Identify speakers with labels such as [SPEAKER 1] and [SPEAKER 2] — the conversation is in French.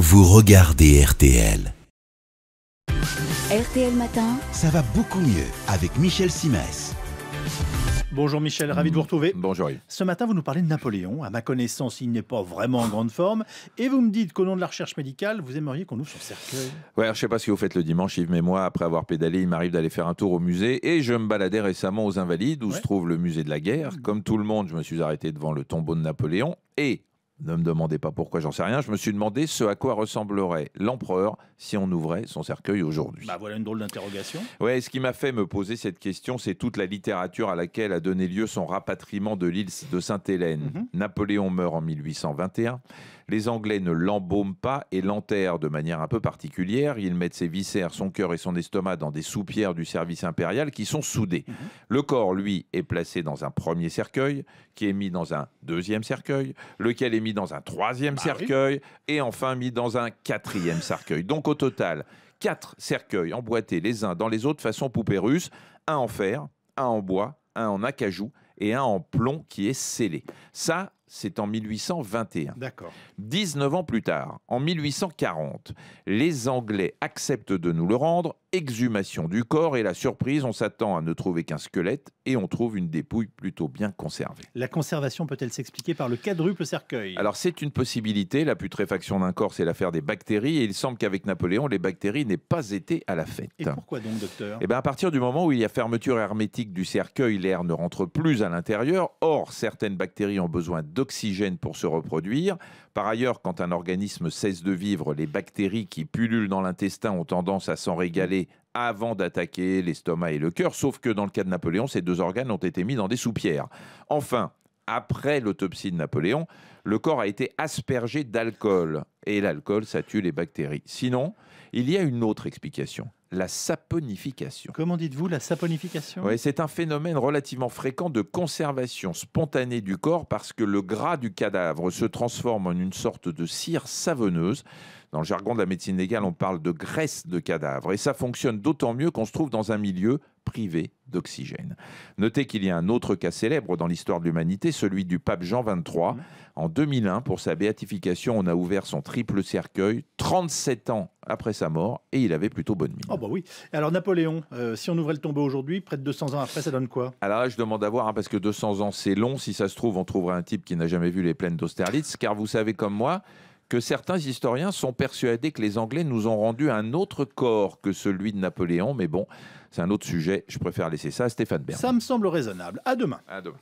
[SPEAKER 1] vous regardez RTL.
[SPEAKER 2] RTL Matin.
[SPEAKER 1] Ça va beaucoup mieux avec Michel Simès. Bonjour Michel, ravi de vous retrouver. Bonjour Yves. Ce matin, vous nous parlez de Napoléon. À ma connaissance, il n'est pas vraiment en grande forme. Et vous me dites qu'au nom de la recherche médicale, vous aimeriez qu'on ouvre son cercueil.
[SPEAKER 2] Ouais, je ne sais pas si vous faites le dimanche, Yves, mais moi, après avoir pédalé, il m'arrive d'aller faire un tour au musée. Et je me baladais récemment aux Invalides, où se trouve le musée de la guerre. Mmh. Comme tout le monde, je me suis arrêté devant le tombeau de Napoléon. Et ne me demandez pas pourquoi, j'en sais rien. Je me suis demandé ce à quoi ressemblerait l'empereur si on ouvrait son cercueil aujourd'hui.
[SPEAKER 1] Bah, voilà une drôle d'interrogation.
[SPEAKER 2] Ouais, ce qui m'a fait me poser cette question, c'est toute la littérature à laquelle a donné lieu son rapatriement de l'île de Sainte-Hélène. Mhm. Napoléon meurt en 1821. Les Anglais ne l'embaument pas et l'enterrent de manière un peu particulière. Ils mettent ses viscères, son cœur et son estomac dans des soupières du service impérial qui sont soudées. Mhm. Le corps, lui, est placé dans un premier cercueil, qui est mis dans un deuxième cercueil, lequel est mis dans un troisième bah cercueil, et enfin mis dans un quatrième cercueil. Donc au total, quatre cercueils emboîtés les uns dans les autres façon poupée russe, un en fer, un en bois, un en acajou et un en plomb qui est scellé. Ça, c'est en 1821. D'accord. 19 ans plus tard, en 1840, les Anglais acceptent de nous le rendre exhumation du corps et la surprise, on s'attend à ne trouver qu'un squelette et on trouve une dépouille plutôt bien conservée.
[SPEAKER 1] La conservation peut-elle s'expliquer par le quadruple cercueil
[SPEAKER 2] Alors c'est une possibilité, la putréfaction d'un corps c'est l'affaire des bactéries et il semble qu'avec Napoléon les bactéries n'aient pas été à la fête. Et pourquoi donc docteur Eh bien à partir du moment où il y a fermeture hermétique du cercueil, l'air ne rentre plus à l'intérieur, or certaines bactéries ont besoin d'oxygène pour se reproduire. Par ailleurs, quand un organisme cesse de vivre, les bactéries qui pullulent dans l'intestin ont tendance à s'en régaler avant d'attaquer l'estomac et le cœur, sauf que dans le cas de Napoléon, ces deux organes ont été mis dans des soupières. Enfin, après l'autopsie de Napoléon, le corps a été aspergé d'alcool. Et l'alcool, ça tue les bactéries. Sinon, il y a une autre explication. La saponification.
[SPEAKER 1] Comment dites-vous la saponification
[SPEAKER 2] c'est un phénomène relativement fréquent de conservation spontanée du corps parce que le gras du cadavre se transforme en une sorte de cire savonneuse, dans le jargon de la médecine légale, on parle de graisse de cadavre. Et ça fonctionne d'autant mieux qu'on se trouve dans un milieu privé d'oxygène. Notez qu'il y a un autre cas célèbre dans l'histoire de l'humanité, celui du pape Jean XXIII. Mhm. En 2001, pour sa béatification, on a ouvert son triple cercueil 37 ans après sa mort et il avait plutôt bonne mine.
[SPEAKER 1] Oh bah oui. Alors Napoléon, euh, si on ouvrait le tombeau aujourd'hui, près de 200 ans après, ça donne quoi
[SPEAKER 2] Alors là, je demande à voir, hein, parce que 200 ans, c'est long. Si ça se trouve, on trouverait un type qui n'a jamais vu les plaines d'Austerlitz, car vous savez comme moi que certains historiens sont persuadés que les Anglais nous ont rendu un autre corps que celui de Napoléon, mais bon, c'est un autre sujet, je préfère laisser ça à Stéphane Bern. Ça
[SPEAKER 1] me semble raisonnable. À demain. À demain.